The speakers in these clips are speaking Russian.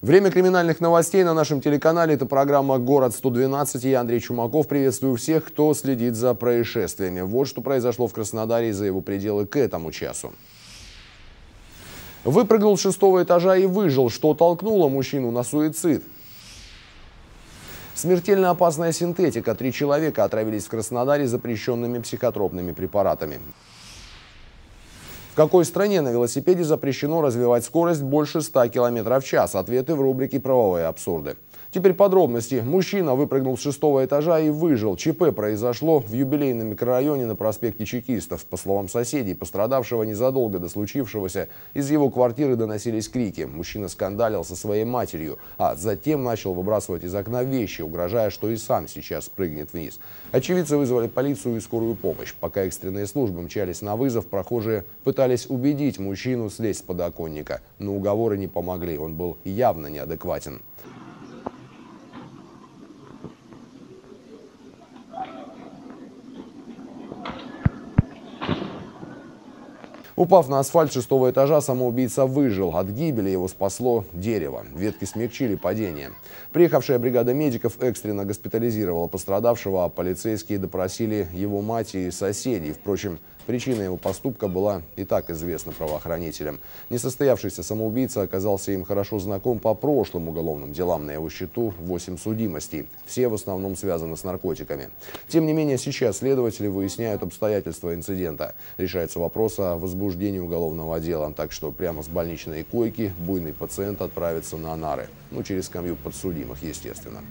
Время криминальных новостей на нашем телеканале. Это программа «Город 112». Я Андрей Чумаков. Приветствую всех, кто следит за происшествиями. Вот что произошло в Краснодаре и за его пределы к этому часу. Выпрыгнул с шестого этажа и выжил, что толкнуло мужчину на суицид. Смертельно опасная синтетика. Три человека отравились в Краснодаре запрещенными психотропными препаратами какой стране на велосипеде запрещено развивать скорость больше 100 км в час? Ответы в рубрике «Правовые абсурды». Теперь подробности. Мужчина выпрыгнул с шестого этажа и выжил. ЧП произошло в юбилейном микрорайоне на проспекте Чекистов. По словам соседей, пострадавшего незадолго до случившегося из его квартиры доносились крики. Мужчина скандалил со своей матерью, а затем начал выбрасывать из окна вещи, угрожая, что и сам сейчас спрыгнет вниз. Очевидцы вызвали полицию и скорую помощь. Пока экстренные службы мчались на вызов, прохожие пытались убедить мужчину слезть с подоконника. Но уговоры не помогли, он был явно неадекватен. Упав на асфальт шестого этажа, самоубийца выжил. От гибели его спасло дерево. Ветки смягчили падение. Приехавшая бригада медиков экстренно госпитализировала пострадавшего, а полицейские допросили его мать и соседей. Впрочем, Причина его поступка была и так известна правоохранителям. Несостоявшийся самоубийца оказался им хорошо знаком по прошлым уголовным делам. На его счету 8 судимостей. Все в основном связаны с наркотиками. Тем не менее, сейчас следователи выясняют обстоятельства инцидента. Решается вопрос о возбуждении уголовного дела. Так что прямо с больничной койки буйный пациент отправится на нары. Ну, через скамью подсудимых, естественно.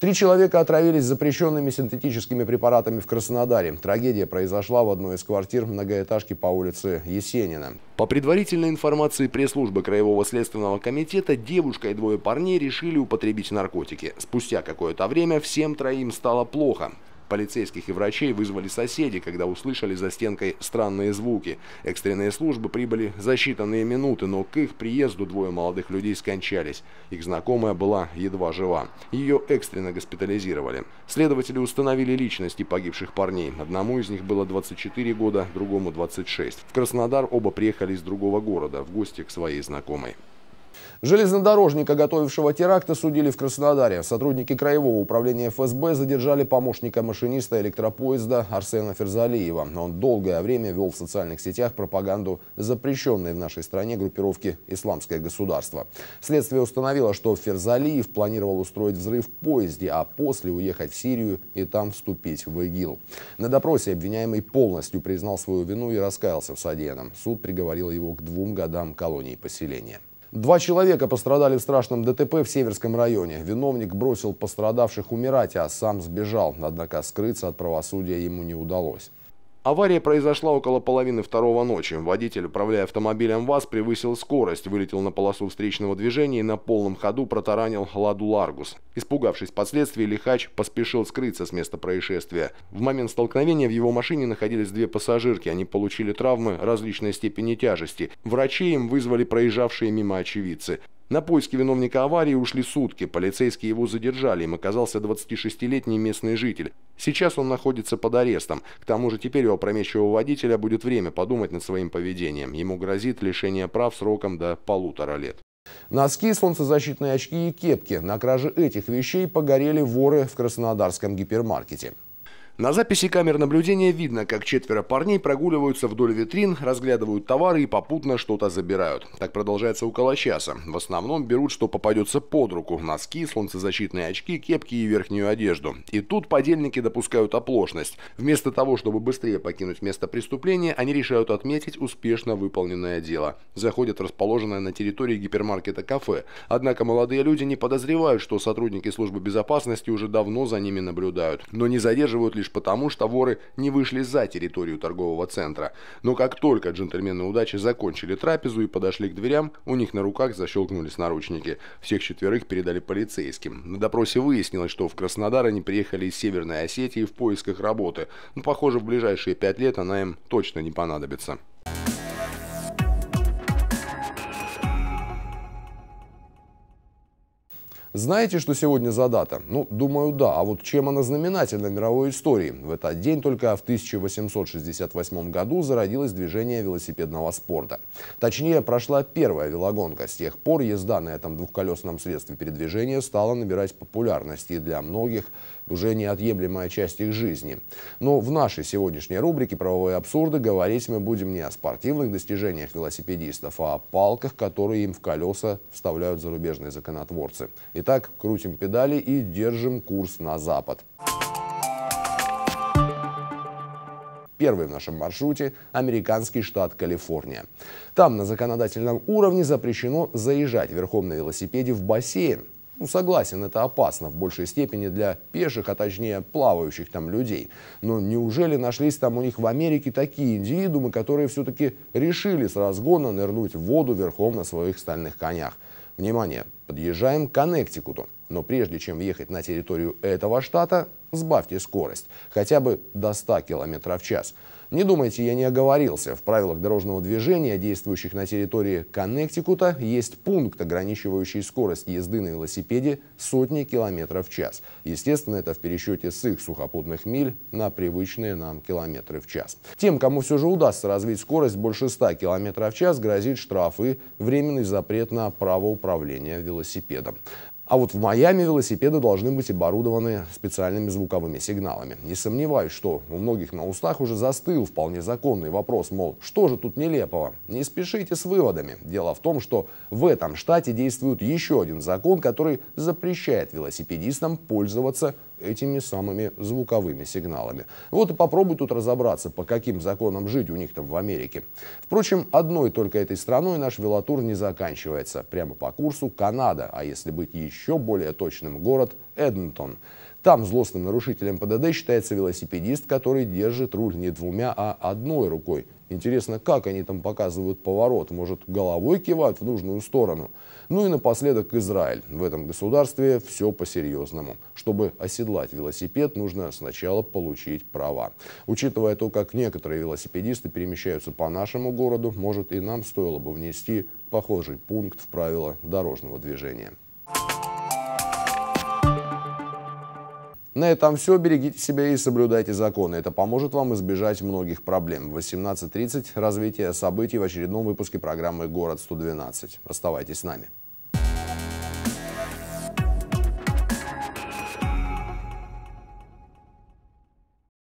Три человека отравились запрещенными синтетическими препаратами в Краснодаре. Трагедия произошла в одной из квартир многоэтажки по улице Есенина. По предварительной информации пресс-службы Краевого следственного комитета, девушка и двое парней решили употребить наркотики. Спустя какое-то время всем троим стало плохо. Полицейских и врачей вызвали соседи, когда услышали за стенкой странные звуки. Экстренные службы прибыли за считанные минуты, но к их приезду двое молодых людей скончались. Их знакомая была едва жива. Ее экстренно госпитализировали. Следователи установили личности погибших парней. Одному из них было 24 года, другому 26. В Краснодар оба приехали из другого города в гости к своей знакомой. Железнодорожника, готовившего теракта, судили в Краснодаре. Сотрудники Краевого управления ФСБ задержали помощника машиниста электропоезда Арсена Ферзалиева. Он долгое время вел в социальных сетях пропаганду запрещенной в нашей стране группировки «Исламское государство». Следствие установило, что Ферзалиев планировал устроить взрыв в поезде, а после уехать в Сирию и там вступить в ИГИЛ. На допросе обвиняемый полностью признал свою вину и раскаялся в содеянном. Суд приговорил его к двум годам колонии поселения. Два человека пострадали в страшном ДТП в Северском районе. Виновник бросил пострадавших умирать, а сам сбежал. Однако скрыться от правосудия ему не удалось. Авария произошла около половины второго ночи. Водитель, управляя автомобилем ВАЗ, превысил скорость, вылетел на полосу встречного движения и на полном ходу протаранил ладу Ларгус. Испугавшись последствий, лихач поспешил скрыться с места происшествия. В момент столкновения в его машине находились две пассажирки. Они получили травмы различной степени тяжести. Врачи им вызвали проезжавшие мимо очевидцы. На поиски виновника аварии ушли сутки, полицейские его задержали, им оказался 26-летний местный житель. Сейчас он находится под арестом, к тому же теперь у опрометчивого водителя будет время подумать над своим поведением, ему грозит лишение прав сроком до полутора лет. Носки, солнцезащитные очки и кепки. На краже этих вещей погорели воры в краснодарском гипермаркете. На записи камер наблюдения видно, как четверо парней прогуливаются вдоль витрин, разглядывают товары и попутно что-то забирают. Так продолжается около часа. В основном берут, что попадется под руку – носки, солнцезащитные очки, кепки и верхнюю одежду. И тут подельники допускают оплошность. Вместо того, чтобы быстрее покинуть место преступления, они решают отметить успешно выполненное дело. Заходят в расположенное на территории гипермаркета кафе. Однако молодые люди не подозревают, что сотрудники службы безопасности уже давно за ними наблюдают. Но не задерживают лишь лишь потому, что воры не вышли за территорию торгового центра. Но как только джентльмены удачи закончили трапезу и подошли к дверям, у них на руках защелкнулись наручники. Всех четверых передали полицейским. На допросе выяснилось, что в Краснодар они приехали из Северной Осетии в поисках работы. Но, похоже, в ближайшие пять лет она им точно не понадобится. Знаете, что сегодня за дата? Ну, думаю, да. А вот чем она знаменательна мировой истории? В этот день только в 1868 году зародилось движение велосипедного спорта. Точнее, прошла первая велогонка. С тех пор езда на этом двухколесном средстве передвижения стала набирать популярность и для многих уже неотъемлемая часть их жизни. Но в нашей сегодняшней рубрике «Правовые абсурды» говорить мы будем не о спортивных достижениях велосипедистов, а о палках, которые им в колеса вставляют зарубежные законотворцы. Итак, крутим педали и держим курс на запад. первый в нашем маршруте американский штат Калифорния. Там на законодательном уровне запрещено заезжать верхом на велосипеде в бассейн. Ну, согласен, это опасно в большей степени для пеших, а точнее плавающих там людей. Но неужели нашлись там у них в Америке такие индивидуумы, которые все-таки решили с разгона нырнуть в воду верхом на своих стальных конях? Внимание, подъезжаем к Коннектикуту. Но прежде чем ехать на территорию этого штата, сбавьте скорость, хотя бы до 100 км в час. Не думайте, я не оговорился. В правилах дорожного движения, действующих на территории Коннектикута, есть пункт, ограничивающий скорость езды на велосипеде сотни километров в час. Естественно, это в пересчете с их сухопутных миль на привычные нам километры в час. Тем, кому все же удастся развить скорость больше 100 километров в час, грозит штраф и временный запрет на право управления велосипедом. А вот в Майами велосипеды должны быть оборудованы специальными звуковыми сигналами. Не сомневаюсь, что у многих на устах уже застыл вполне законный вопрос, мол, что же тут нелепого? Не спешите с выводами. Дело в том, что в этом штате действует еще один закон, который запрещает велосипедистам пользоваться этими самыми звуковыми сигналами. Вот и попробуй тут разобраться, по каким законам жить у них там в Америке. Впрочем, одной только этой страной наш велотур не заканчивается. Прямо по курсу Канада, а если быть еще более точным, город Эдмонтон – там злостным нарушителем ПДД считается велосипедист, который держит руль не двумя, а одной рукой. Интересно, как они там показывают поворот? Может, головой кивают в нужную сторону? Ну и напоследок Израиль. В этом государстве все по-серьезному. Чтобы оседлать велосипед, нужно сначала получить права. Учитывая то, как некоторые велосипедисты перемещаются по нашему городу, может и нам стоило бы внести похожий пункт в правила дорожного движения. На этом все. Берегите себя и соблюдайте законы. Это поможет вам избежать многих проблем. В 18.30 развитие событий в очередном выпуске программы «Город 112». Оставайтесь с нами.